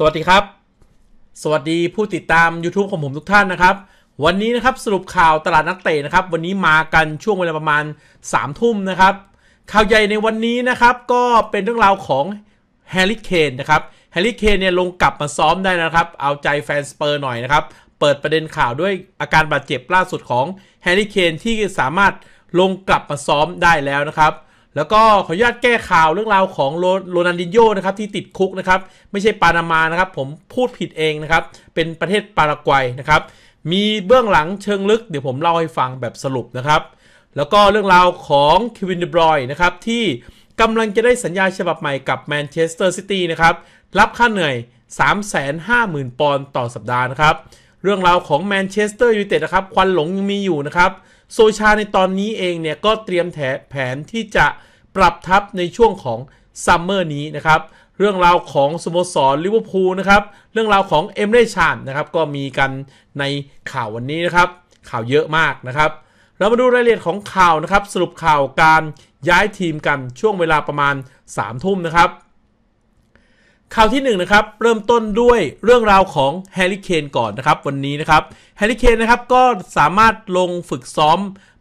สวัสดีครับ สวัสดีผู้ติดตาม YouTube ของผมทุกท่านนะครับ วันนี้นะครับสรุปข่าวตลาดนักเตะนะครับวันนี้มากัน ช่วงเวลาประมาณ3ามทุ่มนะครับ ข่าวใหญ่ในวันนี้นะครับ ก็เป็นเรื่องราวของแฮร์รี่เคนนะครับแฮร์รี่เคนเนี่ยลงกลับมาซ้อมได้นะครับ เอาใจแฟนสเปอร์หน่อยนะครับ เปิดประเด็นข่าวด้วยอาการบาดเจ็บล่าสุดของแฮร์รี่เคนที่สามารถลงกลับมาซ้อมได้แล้วนะครับแล้วก็ขออนุญาตแก้ข่าวเรื่องราวของโรนันดิโยนะครับที่ติดคุกนะครับไม่ใช่ปานามานะครับผมพูดผิดเองนะครับ เป็นประเทศปารากวัยนะครับ มีเบื้องหลังเชิงลึกเดี๋ยวผมเล่าให้ฟังแบบสรุปนะครับ แล้วก็เรื่องราวของเควินเดบรอยนะครับ ที่กำลังจะได้สัญญาฉบับใหม่กับแมนเชสเตอร์ซิตี้นะครับ รับค่าเหนื่อย 350,000 ปอนด์ต่อสัปดาห์นะครับ เรื่องราวของแมนเชสเตอร์ยูไนเต็ดนะครับควันหลงยังมีอยู่นะครับโซชาในตอนนี้เองเนี่ยก็เตรียมแถแผนที่จะปรับทัพในช่วงของซัมเมอร์นี้นะครับ เรื่องราวของสโมสรลิเวอร์พูลนะครับเรื่องราวของเอมเรชานนะครับก็มีกันในข่าววันนี้นะครับ ข่าวเยอะมากนะครับ เรามาดูรายละเอียดของข่าวนะครับ สรุปข่าวการย้ายทีมกันช่วงเวลาประมาณ3ามทุ่มนะครับข่าวที่1นนะครับเริ่มต้นด้วยเรื่องราวของแฮร์รี่เคนก่อนนะครับวันนี้นะครับแฮร์รี่เคนนะครับก็สามารถลงฝึกซ้อม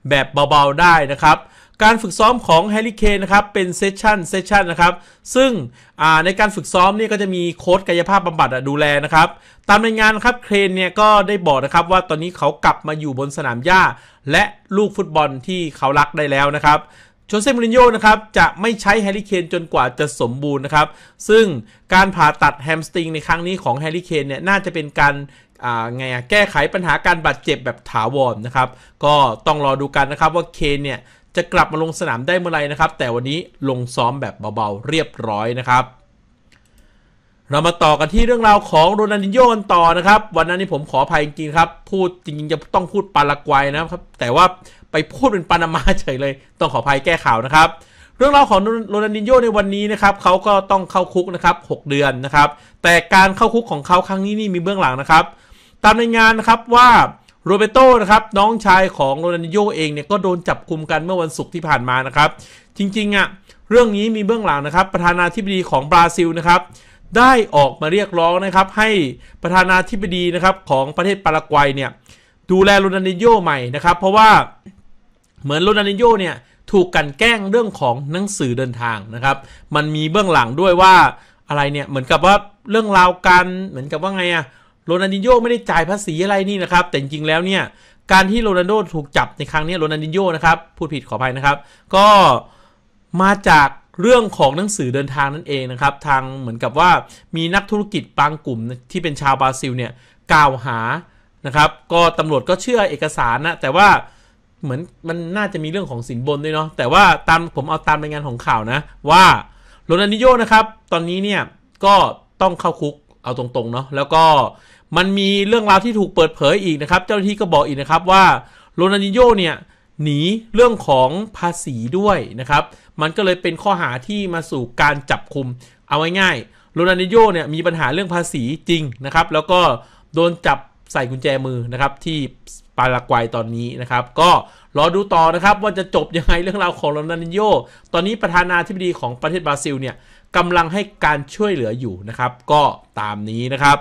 แบบเบา ๆ ได้นะครับ การฝึกซ้อมของแฮร์รี่เคนนะครับเป็นเซสชันเซสชันนะครับซึ่งในการฝึกซ้อมนี่ก็จะมีโค้ชกายภาพบำบัดดูแลนะครับ ตามรายงานนะครับเคนเนี่ยก็ได้บอกนะครับว่าตอนนี้เขากลับมาอยู่บนสนามหญ้า และลูกฟุตบอลที่เขารักได้แล้วนะครับชนเซมูรินโญ่นะครับจะไม่ใช้แฮร์รี่เคนจนกว่าจะสมบูรณ์นะครับ ซึ่งการผ่าตัดแฮมสติง ในครั้งนี้ของแฮร์รี่เคนเนี่ยน่าจะเป็นการไงแก้ไขปัญหาการบาดเจ็บแบบถาวรนนะครับก็ต้องรอดูกันนะครับว่าเคนเนี่ยจะกลับมาลงสนามได้เมื่อไหร่นะครับแต่วันนี้ลงซ้อมแบบเบาๆเรียบร้อยนะครับ เรามาต่อกันที่เรื่องราวของโรนัลดินโยนต่อนะครับ วันนั้นนี่ผมขออภัยจริงๆครับพูดจริงๆจะต้องพูดปารากวัยนะครับแต่ว่าไปพูดเป็นปานามาเฉยเลย ต้องขออภัยแก้ข่าวนะครับ เรื่องราวของโรนันดินโยในวันนี้นะครับเขาก็ต้องเข้าคุกนะครับ6เดือนนะครับ แต่การเข้าคุกของเขาครั้งนี้นี่มีเบื้องหลังนะครับ ตามในงานนะครับว่าโรเบโตนะครับน้องชายของโรนันดิโยเองเนี่ยก็โดนจับคุมกันเมื่อวันศุกร์ที่ผ่านมานะครับ จริงๆอะ่ะเรื่องนี้มีเบื้องหลังนะครับประธานาธิบดีของบราซิลนะครับ ได้ออกมาเรียกร้องนะครับให้ประธานาธิบดีนะครับของประเทศปารากวัยเนี่ยดูแลโรนันดิโยใหม่นะครับเพราะว่าเหมือนโรนัลดินโยเนี่ยถูกกันแกล้งเรื่องของหนังสือเดินทางนะครับมันมีเบื้องหลังด้วยว่าอะไรเนี่ยเหมือนกับว่าเรื่องราวการเหมือนกับว่าไงอะโรนัลดินโยไม่ได้จ่ายภาษีอะไรนี่นะครับแต่จริงแล้วเนี่ยการที่โรนัลโดถูกจับในครั้งนี้โรนัลดินโยนะครับพูดผิดขออภัยนะครับ ก็มาจากเรื่องของหนังสือเดินทางนั่นเองนะครับทางเหมือนกับว่ามีนักธุรกิจบางกลุ่มที่เป็นชาวบราซิลเนี่ยกล่าวหานะครับ ก็ตำรวจก็เชื่อเอกสารนะแต่ว่าเหมือนมันน่าจะมีเรื่องของสินบนด้วยเนาะแต่ว่าตามผมเอาตามรายงานของข่าวนะว่าโรนันดิโยนะครับตอนนี้เนี่ยก็ต้องเข้าคุกเอาตรงๆเนาะแล้วก็มันมีเรื่องราวที่ถูกเปิดเผยอีกนะครับ เจ้าหน้าที่ก็บอกอีกนะครับว่าโรนันดิโยเนี่ยหนีเรื่องของภาษีด้วยนะครับมันก็เลยเป็นข้อหาที่มาสู่การจับคุมเอาไว้ง่ายโรนันดิโยเนี่ยมีปัญหาเรื่องภาษีจริงนะครับแล้วก็โดนจับใส่กุญแจมือนะครับที่ปารากวัยตอนนี้นะครับก็รอดูต่อนะครับว่าจะจบยังไงเรื่องราวของโรนันโยตอนนี้ประธานาธิบดีของประเทศบราซิลเนี่ยกำลังให้การช่วยเหลืออยู่นะครับก็ตามนี้นะครับ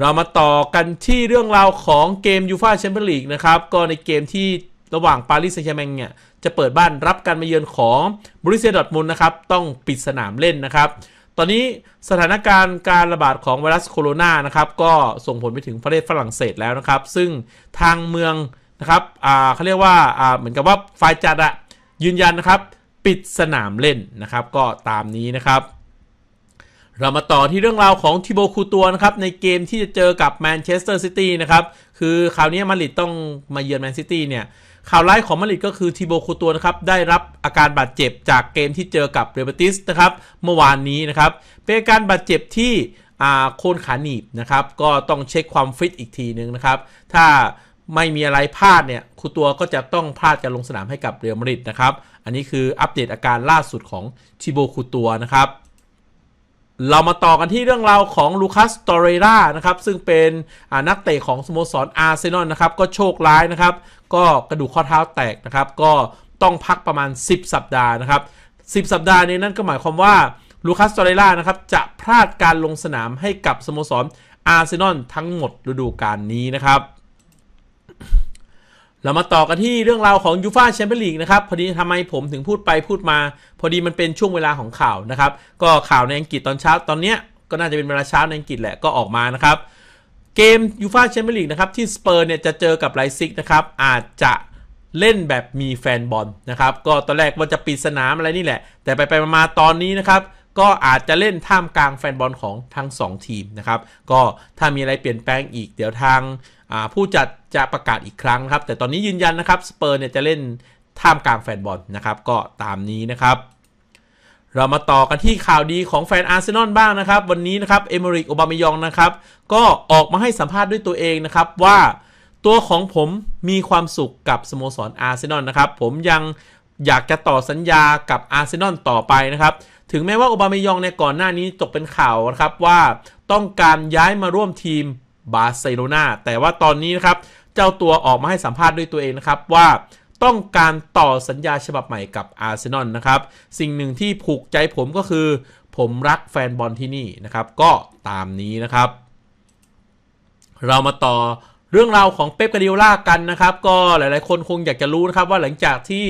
เรามาต่อกันที่เรื่องราวของเกมยูฟ่าแชมเปี้ยนลีกนะครับก็ในเกมที่ระหว่างปารีสแซงต์แชร์แมงเนี่ยจะเปิดบ้านรับการมาเยือนของบริเซียดอทมุนนะครับต้องปิดสนามเล่นนะครับตอนนี้สถานการณ์การระบาดของไวรัสโคโรนานะครับก็ส่งผลไปถึงประเทศฝรั่งเศสแล้วนะครับ ซึ่งทางเมืองนะครับเขาเรียกว่า่าเหมือนกับว่าฝ่ายจัดอะยืนยันนะครับ ปิดสนามเล่นนะครับก็ตามนี้นะครับ เรามาต่อที่เรื่องราวของทิโบคูตัวนะครับในเกมที่จะเจอกับแมนเชสเตอร์ซิตี้นะครับ คือคราวนี้มาริดต้องมาเยือนแมนซิตี้เนี่ยข่าวร้ายของมาริดก็คือทีโบคูตัวนะครับได้รับอาการบาดเจ็บจากเกมที่เจอกับเรเบติสนะครับเมื่อวานนี้นะครับ เป็นการบาดเจ็บที่โคนขาหนีบนะครับ ก็ต้องเช็คความฟิตอีกทีหนึ่งนะครับ ถ้าไม่มีอะไรพลาดเนี่ยคูตัวก็จะต้องพลาดจะลงสนามให้กับเรเบลิสนะครับ อันนี้คืออัปเดตอาการล่าสุดของทีโบคูตัวนะครับเรามาต่อกันที่เรื่องราวของลูคัส ตอเรรานะครับ ซึ่งเป็นนักเตะของ สโมสรอาร์เซนอลนะครับ ก็โชคร้ายนะครับ ก็กระดูกข้อเท้าแตกนะครับ ก็ต้องพักประมาณ 10 สัปดาห์นะครับ 10 สัปดาห์นี้นั่นก็หมายความว่าลูคัส ตอเรรานะครับ จะพลาดการลงสนามให้กับสโมสรอาร์เซนอลทั้งหมดฤดูกาลนี้นะครับเรามาต่อกันที่เรื่องราวของยูฟาแชมเปี้ยนลีกนะครับพอดีทำไมผมถึงพูดไปพูดมา พอดีมันเป็นช่วงเวลาของข่าวนะครับก็ข่าวในอังกฤษตอนเช้าตอนเนี้ยก็น่าจะเป็นเวลาเช้าในอังกฤษแหละ ก็ออกมานะครับ เกมยูฟาแชมเปี้ยนลีกนะครับ ที่สเปอร์เนี่ยจะเจอกับไลซิกนะครับอาจจะเล่นแบบมีแฟนบอลนะครับก็ตอนแรกว่าจะปิดสนามอะไรนี่แหละ แต่ไปไปมาตอนนี้นะครับก็อาจจะเล่นท่ามกลางแฟนบอลของทั้ง2 ทีมนะครับก็ถ้ามีอะไรเปลี่ยนแปลงอีก เดี๋ยวทางผู้จัดจะประกาศอีกครั้งครับแต่ตอนนี้ยืนยันนะครับสเปอร์เนี่ยจะเล่นท่ามกลางแฟนบอลนะครับก็ตามนี้นะครับ เรามาต่อกันที่ข่าวดีของแฟนอาร์เซนอลบ้างนะครับวันนี้นะครับเอมมริกโอบามยองนะครับ ก็ออกมาให้สัมภาษณ์ด้วยตัวเองนะครับ ว่าตัวของผมมีความสุขกับสโมสรอาร์เซนอลนะครับผมยังอยากจะต่อสัญญากับอาร์เซนอลต่อไปนะครับถึงแม้ว่าโอบามายองในก่อนหน้านี้ตกเป็นข่าวนะครับว่าต้องการย้ายมาร่วมทีมบาร์เซโลนาแต่ว่าตอนนี้นะครับ เจ้าตัวออกมาให้สัมภาษณ์ด้วยตัวเองนะครับว่าต้องการต่อสัญญาฉบับใหม่กับอาร์เซนอลนะครับ สิ่งหนึ่งที่ผูกใจผมก็คือ ผมรักแฟนบอลที่นี่ นะครับ ก็ตามนี้นะครับ เรามาต่อเรื่องราวของเป๊ปกาดิโอลากันนะครับก็หลายๆ คนคงอยากจะรู้นะครับว่าหลังจากที่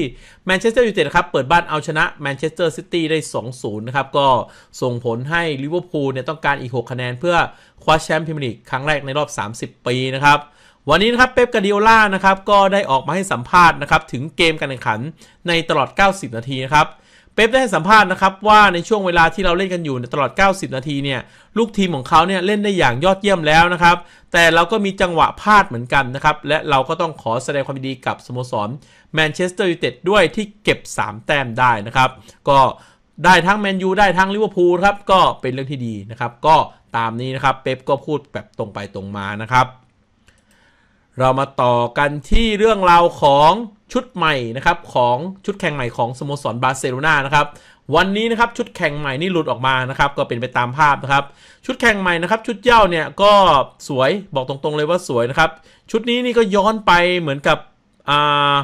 แมนเชสเตอร์ยูไนเต็ดครับเปิดบ้านเอาชนะแมนเชสเตอร์ซิตี้ได้ 2-0 นะครับก็ส่งผลให้ลิเวอร์พูลเนี่ยต้องการอีก 6 คะแนนเพื่อคว้าแชมป์พรีเมียร์ลีกครั้งแรกในรอบ 30 ปีนะครับ วันนี้นะครับเป๊ปกาดิโอลานะครับก็ได้ออกมาให้สัมภาษณ์นะครับถึงเกมการแข่งขันในตลอด 90 นาทีนะครับเป๊ปได้ให้สัมภาษณ์นะครับว่าในช่วงเวลาที่เราเล่นกันอยู่ตลอด 90 นาทีเนี่ยลูกทีมของเขาเนี่ยเล่นได้อย่างยอดเยี่ยมแล้วนะครับ แต่เราก็มีจังหวะพลาดเหมือนกันนะครับ และเราก็ต้องขอแสดงความดีกับสโมสรแมนเชสเตอร์ยูไนเต็ดด้วยที่เก็บ 3 แต้มได้นะครับ ก็ได้ทั้งแมนยูได้ทั้งลิเวอร์พูลครับก็เป็นเรื่องที่ดีนะครับ ก็ตามนี้นะครับเป๊ปก็พูดแบบตรงไปตรงมานะครับ เรามาต่อกันที่เรื่องราวของชุดใหม่นะครับของชุดแข่งใหม่ของสโมสรบาร์เซโลนานะครับวันนี้นะครับชุดแข่งใหม่นี่หลุดออกมานะครับก็เป็นไปตามภาพนะครับชุดแข่งใหม่นะครับชุดเย้าเนี่ยก็สวยบอกตรงๆเลยว่าสวยนะครับชุดนี้นี่ก็ย้อนไปเหมือนกับอ่า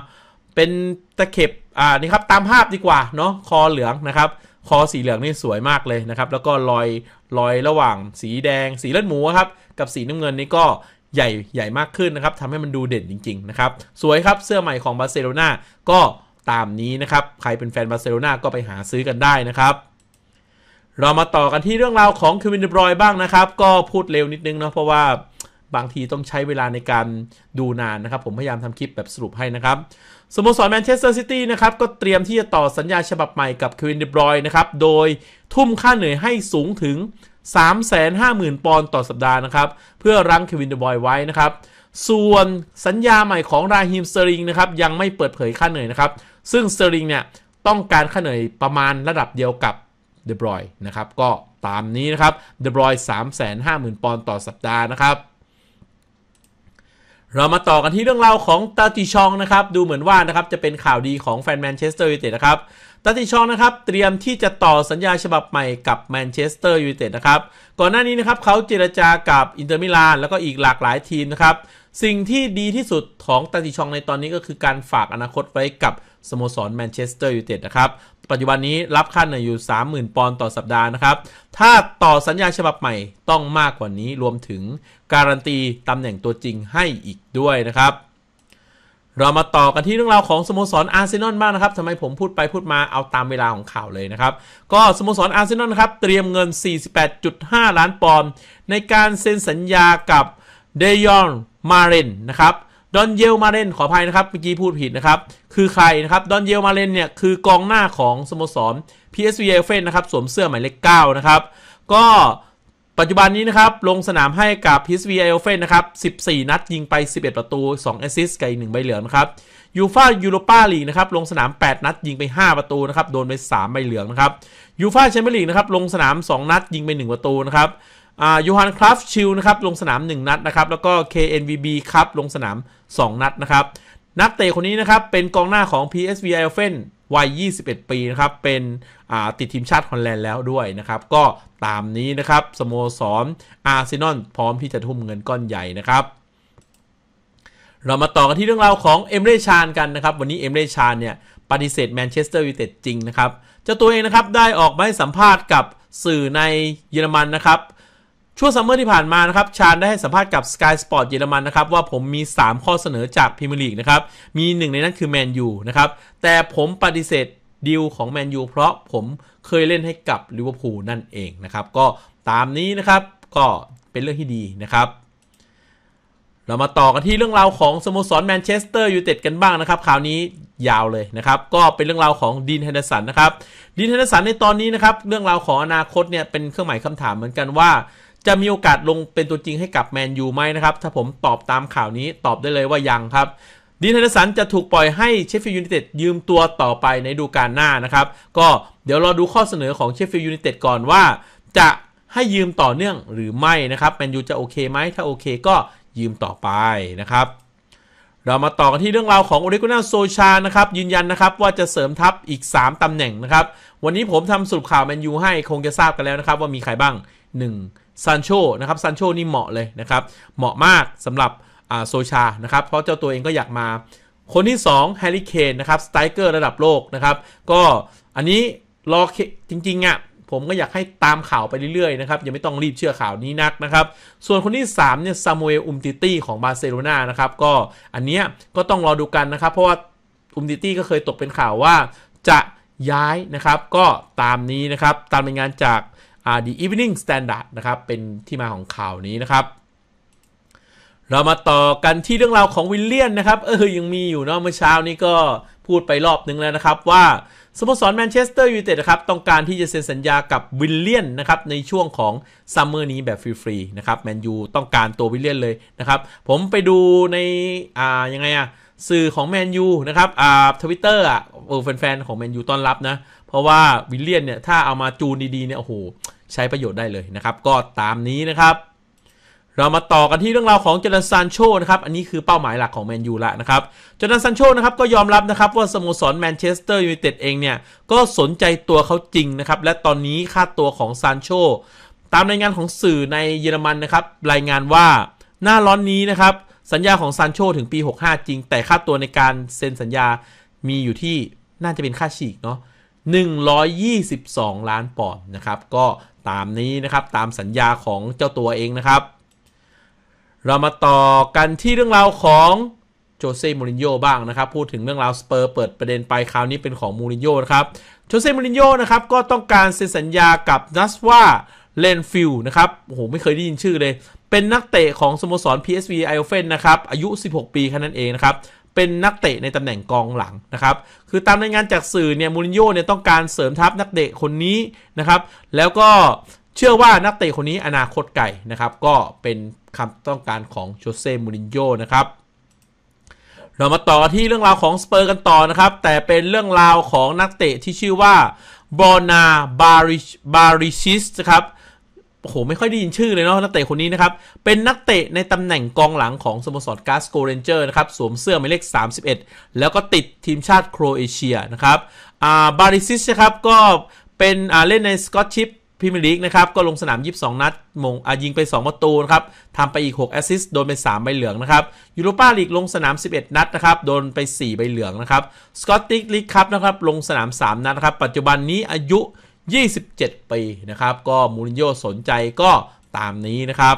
เป็นตะเข็บอ่านี่ครับตามภาพดีกว่าเนาะคอเหลืองนะครับคอสีเหลืองนี่สวยมากเลยนะครับแล้วก็รอยรอยระหว่าง สีแดง สีเลือดหมูครับกับสีน้ำเงินนี่ก็ใหญ่ ใหญ่มากขึ้นนะครับ ทำให้มันดูเด่นจริง ๆ นะครับ สวยครับ เสื้อใหม่ของบาร์เซโลนาก็ตามนี้นะครับ ใครเป็นแฟนบาร์เซโลนาก็ไปหาซื้อกันได้นะครับ เรามาต่อกันที่เรื่องราวของเควินเดบรอยบ้างนะครับ ก็พูดเร็วนิดนึงเนาะเพราะว่าบางทีต้องใช้เวลาในการดูนานนะครับ ผมพยายามทำคลิปแบบสรุปให้นะครับ สโมสรแมนเชสเตอร์ซิตี้นะครับ ก็เตรียมที่จะต่อสัญญาฉบับใหม่กับเควินเดบรอยนะครับ โดยทุ่มค่าเหนื่อยให้สูงถึง350,000 ปอนด์ต่อสัปดาห์นะครับ เพื่อรั้งเควินเดบอยไว้นะครับ ส่วนสัญญาใหม่ของราฮิมสเตอริงนะครับ ยังไม่เปิดเผยค่าเหนื่อยนะครับ ซึ่งสเตอริงเนี่ย ต้องการค่าเหนื่อยประมาณระดับเดียวกับเดบรอยนะครับ ก็ตามนี้นะครับเดบรอย350,000 ปอนด์ต่อสัปดาห์นะครับ เรามาต่อกันที่เรื่องราวของตาติชองนะครับ ดูเหมือนว่านะครับจะเป็นข่าวดีของแฟนแมนเชสเตอร์ยูไนเต็ดนะครับตัติชองนะครับ เตรียมที่จะต่อสัญญาฉบับใหม่กับแมนเชสเตอร์ยูไนเต็ดนะครับก่อนหน้านี้นะครับเขาเจรจากับอินเตอร์มิลานแล้วก็อีกหลากหลายทีมนะครับ สิ่งที่ดีที่สุดของตัติชองในตอนนี้ก็คือการฝากอนาคตไว้กับสโมสรแมนเชสเตอร์ยูไนเต็ดนะครับ ปัจจุบันนี้รับค่าเหนื่อยอยู่ 30,000 ปอนด์ต่อสัปดาห์นะครับ ถ้าต่อสัญญาฉบับใหม่ต้องมากกว่านี้รวมถึงการันตีตำแหน่งตัวจริงให้อีกด้วยนะครับเรามาต่อกันที่เรื่องราวของสโมสร อาร์เซนอลบ้างนะครับ ทำไมผมพูดไปพูดมาเอาตามเวลาของข่าวเลยนะครับ ก็สโมสร อาร์เซนอลครับเตรียมเงิน 48.5 ล้านปอนด์ในการเซ็นสัญญากับเดยอนมาเรนนะครับ ดอนเยลมาเรนขออภัยนะครับเมื่อกี้พูดผิดนะครับ คือใครนะครับ ดอนเยลมาเรนเนี่ย คือกองหน้าของสโมสร PSV เอเฟนนะครับสวมเสื้อหมายเลข9นะครับ ก็ปัจจุบันนี้นะครับ ลงสนามให้กับพิสวีไอโอเฟนนะครับ 14 นัดยิงไป 11 ประตู 2 แอสซิสต์กับอีกงใบเหลืองนะครับ ยูฟายูโรปาลีกนะครับ ลงสนาม 8 นัดยิงไป 5 ประตูนะครับ โดนไป 3 ใบเหลืองนะครับ ยูฟาแชมเปี้ยนลีกนะครับ ลงสนาม 2 นัดยิงไป 1 ประตูนะครับยูฮันคลาฟชิล นะครับ ลงสนาม 1 นัดนะครับ แล้วก็ KNVB ครับลงสนาม 2 นัดนะครับ นักเตะคนนี้นะครับ เป็นกองหน้าของ PSV Eindhoven วัย 21 ปี นะครับ เป็นติดทีมชาติฮอลแลนด์แล้วด้วยนะครับ ก็ตามนี้นะครับ สโมสรอาร์เซนอลพร้อมที่จะทุ่มเงินก้อนใหญ่นะครับ เรามาต่อ กันที่เรื่องราวของ เอมเรชาน กันนะครับ วันนี้ เอมเรชาน เนี่ย ปฏิเสธแมนเชสเตอร์ยูไนเต็ดจริงนะครับ เจ้าตัวเองนะครับ ได้ออกมาให้สัมภาษณ์กับสื่อในเยอรมันนะครับช่วงซัมเมอร์ที่ผ่านมานะครับชานได้ให้สัมภาษณ์กับ Sky Sport เยอรมันนะครับว่าผมมี 3 ข้อเสนอจากพรีเมียร์ลีกนะครับมีหนึ่งในนั้นคือแมนยูนะครับแต่ผมปฏิเสธดีลของแมนยูเพราะผมเคยเล่นให้กับลิเวอร์พูลนั่นเองนะครับก็ตามนี้นะครับก็เป็นเรื่องที่ดีนะครับ เรามาต่อกันที่เรื่องราวของ สโมสรแมนเชสเตอร์ยูไนเต็ดกันบ้างนะครับคราวนี้ยาวเลยนะครับก็เป็นเรื่องราวของดีนเฮนเดอร์สันนะครับดีนเฮนเดอร์สันในตอนนี้นะครับเรื่องราวของอนาคตเนี่ยเป็นเครื่องหมายคำถามเหมือนกันว่าจะมีโอกาสลงเป็นตัวจริงให้กับแมนยูไหมนะครับ ถ้าผมตอบตามข่าวนี้ตอบได้เลยว่ายังครับดีนเฮนเดอร์สันจะถูกปล่อยให้เชฟฟิลด์ยูไนเต็ดยืมตัวต่อไปในดูการหน้านะครับ ก็เดี๋ยวรอดูข้อเสนอของเชฟฟิลด์ยูไนเต็ดก่อนว่า จะให้ยืมต่อเนื่องหรือไม่นะครับแมนยูจะโอเคไหม ถ้าโอเคก็ยืมต่อไปนะครับ เรามาต่อกันที่เรื่องราวของโอริโกนาโซชานะครับยืนยันนะครับว่าจะเสริมทัพอีก 3 ตำแหน่งนะครับวันนี้ผมทำสรุปข่าวแมนยูให้คงจะทราบกันแล้วนะครับ ว่ามีใครบ้าง 1ซานโชนะครับซานโชนี่เหมาะเลยนะครับเหมาะมากสำหรับโซชานะครับเพราะเจ้าตัวเองก็อยากมา คนที่2แฮร์รี่เคนนะครับสไตรเกอร์ระดับโลกนะครับก็อันนี้รอจริงๆอะ่ะผมก็อยากให้ตามข่าวไปเรื่อยๆนะครับยังไม่ต้องรีบเชื่อข่าวนี้นักนะครับส่วนคนที่3เนี่ยซามูเอลอุมติตี้ของบาร์เซโลนานะครับก็อันเนี้ยก็ต้องรอดูกันนะครับ เพราะว่าอุมติตี้ก็เคยตกเป็นข่าวว่าจะย้ายนะครับก็ตามนี้นะครับตามรายงานจาก The Evening Standard นะครับ เป็นที่มาของข่าวนี้นะครับ เรามาต่อกันที่เรื่องราวของวิลเลียนนะครับ เออ ยังมีอยู่เนาะเมื่อเช้านี้ก็พูดไปรอบนึงแล้วนะครับ ว่าสโมสรแมนเชสเตอร์ยูไนเต็ดนะครับต้องการที่จะเซ็นสัญญากับวิลเลียนนะครับในช่วงของซัมเมอร์นี้แบบฟรีๆนะครับแมนยูต้องการตัววิลเลียนเลยนะครับผมไปดูในอ่า ยังไงอะสื่อของแมนยูนะครับอ่าทวิตเตอร์อ่ะแฟนๆของแมนยูต้อนรับนะเพราะว่าวิลเลียนเนี่ยถ้าเอามาจูนดีๆเนี่ยโอ้โห ใช้ประโยชน์ได้เลยนะครับ ก็ตามนี้นะครับ เรามาต่อกันที่เรื่องราวของจอร์แดนซานโชนะครับ อันนี้คือเป้าหมายหลักของแมนยูละนะครับจอร์แดนซานโชนะครับก็ยอมรับนะครับว่าสโมสรแมนเชสเตอร์ยูไนเต็ดเองเนี่ยก็สนใจตัวเขาจริงนะครับ และตอนนี้ค่าตัวของซานโชตามรายงานของสื่อในเยอรมันนะครับ รายงานว่าหน้าร้อนนี้นะครับสัญญาของซานโชถึงปี65 จริง แต่ค่าตัวในการเซ็นสัญญา มีอยู่ที่น่าจะเป็นค่าฉีกเนาะ122 ล้าน ปอนด์นะครับก็ตามนี้นะครับตามสัญญาของเจ้าตัวเองนะครับ เรามาต่อกันที่เรื่องราวของโจเซ่ มูรินโญ่บ้างนะครับ พูดถึงเรื่องราวสเปอร์เปิดประเด็นไปคราวนี้เป็นของมูรินโญ่นะครับโจเซ่ มูรินโญ่นะครับก็ต้องการเซ็นสัญญากับนัสว่าเลนฟิลนะครับโอ้โหไม่เคยได้ยินชื่อเลย เป็นนักเตะของสโมสร PSV ไอโอเฟนนะครับอายุ 16 ปีแค่นั้นเองนะครับเป็นนักเตะในตำแหน่งกองหลังนะครับ คือตามรายงานจากสื่อเนี่ย มูรินโญ่เนี่ยต้องการเสริมทัพนักเตะคนนี้นะครับ แล้วก็เชื่อว่านักเตะคนนี้อนาคตไกลนะครับ ก็เป็นคำต้องการของโชเซ่ มูรินโญ่นะครับ เรามาต่อที่เรื่องราวของสเปอร์กันต่อนะครับ แต่เป็นเรื่องราวของนักเตะที่ชื่อว่าบอนา บาริบาริชิสครับโอ้โห ไม่ค่อยได้ยินชื่อเลยเนาะนักเตะคนนี้นะครับ เป็นนักเตะในตำแหน่งกองหลังของสโมสรกาสโกเรนเจอร์นะครับ สวมเสื้อหมายเลข 31 แล้วก็ติดทีมชาติโครเอเชียนะครับ อ่า บาริซิส นะครับ ก็เป็น อ่า เล่นในสกอตชิพพรีเมียร์ลีกนะครับ ก็ลงสนาม 22 นัด มงยิงไป 2 ประตูนะครับ ทำไปอีก 6 แอสซิสต์โดนไป 3 ใบเหลืองนะครับ ยูโรปาลีกลงสนาม 11 นัดนะครับ โดนไป 4 ใบเหลืองนะครับ สกอตติกลีกครับนะครับ ลงสนาม 3 นัดนะครับ ปัจจุบันนี้อายุ27 ปีนะครับก็มูรินโญ่สนใจก็ตามนี้นะครับ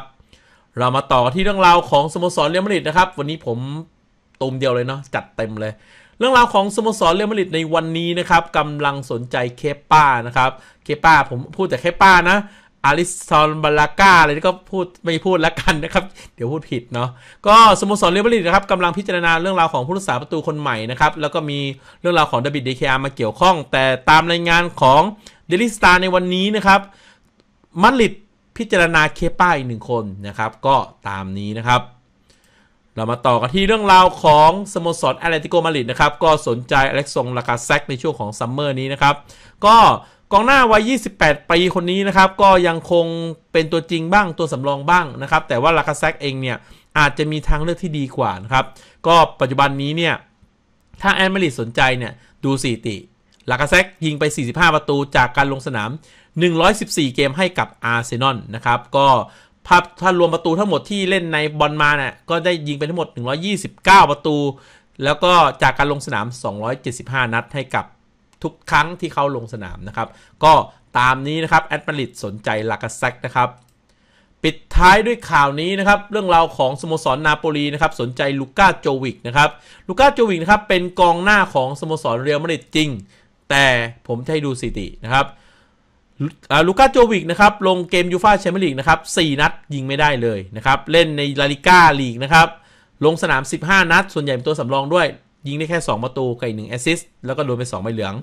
เรามาต่อที่เรื่องราวของสโมสรเรอัลมาดริดนะครับ วันนี้ผมตุมเดียวเลยเนาะจัดเต็มเลย เรื่องราวของสโมสรเรอัลมาดริดในวันนี้นะครับกำลังสนใจเคป้านะครับเคป้าผมพูดแต่เคป้านะอาริสซอนบาลาก้าอะไรนี่ก็พูดไม่พูดละกันนะครับ เดี๋ยวพูดผิดเนาะก็สโมสรเรอัลมาดริดนะครับกำลังพิจารณาเรื่องราวของผู้รักษาประตูคนใหม่นะครับแล้วก็มีเรื่องราวของดบิดเดเคอามาเกี่ยวข้องแต่ตามรายงานของเดลิสตาในวันนี้นะครับมัดลิดพิจารณาเคป้าอีกหนึ่งคนนะครับ ก็ตามนี้นะครับ เรามาต่อกันที่เรื่องราวของสโมสรแอตเลติโกมาดริดนะครับ ก็สนใจอเล็กซงราคาแซกในช่วงของซัมเมอร์นี้นะครับ ก็กองหน้าวัย 28 ปีคนนี้นะครับ ก็ยังคงเป็นตัวจริงบ้างตัวสำรองบ้างนะครับ แต่ว่าราคาแซกเองเนี่ยอาจจะมีทางเลือกที่ดีกว่านะครับ ก็ปัจจุบันนี้เนี่ยถ้าแอนมาริสนใจเนี่ยดูสถิติลากาเซกยิงไป 45 ประตูจากการลงสนาม 114 เกมให้กับอาร์เซนอลนะครับก็ภาพถ้ารวมประตูทั้งหมดที่เล่นในบอลมาเนะี่ยก็ได้ยิงไปทั้งหมด 129 ประตู แล้วก็จากการลงสนาม 275 นัดให้กับทุกครั้งที่เขาลงสนามนะครับก็ตามนี้นะครับแอดมาริดสนใจลากาเซกนะครับ ปิดท้ายด้วยข่าวนี้นะครับเรื่องราวของสโมสรนาโปลีนะครับสนใจลูก้าโจวิกนะครับลูก้าโจวิกนะครับเป็นกองหน้าของสโมสรเรอัลมาดริดจริงแต่ผมจะให้ดูสถิตินะครับ ลูก้าโจวิกนะครับ ลงเกมยูฟาแชมเปี้ยนลีกนะครับ 4 นัดยิงไม่ได้เลยนะครับ เล่นในลาลิก้าลีกนะครับ ลงสนาม 15 นัด ส่วนใหญ่เป็นตัวสำรองด้วย ยิงได้แค่ 2 ประตูกับอีกหนึ่งแอสซิสต์แล้วก็โดนไป2ใบเหลือง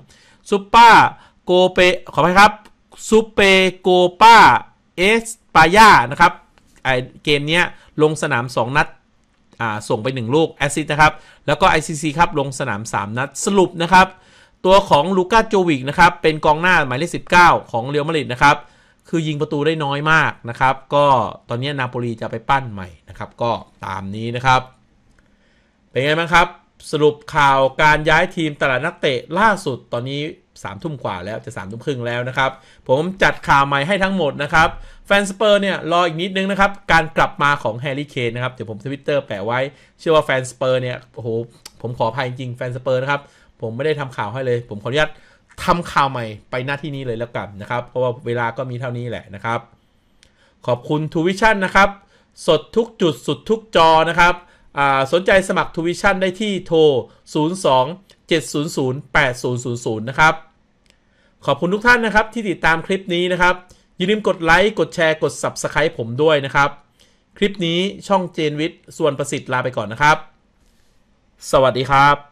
ซูปปร์โกเป ขอไปครับซูเปโกป้า เอสปายานะครับไอเกมนี้ลงสนาม 2 นัดส่งไป1ลูกแอสซิสต์นะครับแล้วก็ ICC ครับลงสนาม 3 นัดสรุปนะครับตัวของลูก้าโจวิกนะครับเป็นกองหน้าหมายเลข 19 ของเรอัลมาดริดนะครับคือยิงประตูได้น้อยมากนะครับก็ตอนนี้นาโปลีจะไปปั้นใหม่นะครับก็ตามนี้นะครับ เป็นไงบ้างครับ สรุปข่าวการย้ายทีมตลาดนักเตะล่าสุดตอนนี้3ามทุ่มกว่าแล้วจะ3ามทุ่มครึ่งแล้วนะครับผมจัดข่าวใหม่ให้ทั้งหมดนะครับแฟนสเปอร์เนี่ยรออีกนิดนึงนะครับ การกลับมาของแฮร์รี่เคนนะครับเดี๋ยวผมทวิตเตอร์แปะไว้เชื่อว่าแฟนสเปอร์เนี่ยโอ้โหผมขออภัยจริงแฟนสเปอร์นะครับผมไม่ได้ทำข่าวให้เลย ผม ขออนุญาตทำข่าวใหม่ไปหน้าที่นี้เลยแล้วกันนะครับเพราะว่าเวลาก็มีเท่านี้แหละนะครับ ขอบคุณทูวิชั่นนะครับ สดทุกจุด สุด ทุกจอนะครับสนใจสมัครทูวิชั่นได้ที่โทร 02 700 8000 นะครับ ขอบคุณทุกท่านนะครับที่ติดตามคลิปนี้นะครับอย่าลืม กดไลค์กดแชร์กด Subscribe ผมด้วยนะครับ คลิปนี้ช่องเจนวิทย์ส่วนประสิทธิ์ลาไปก่อนนะครับ สวัสดีครับ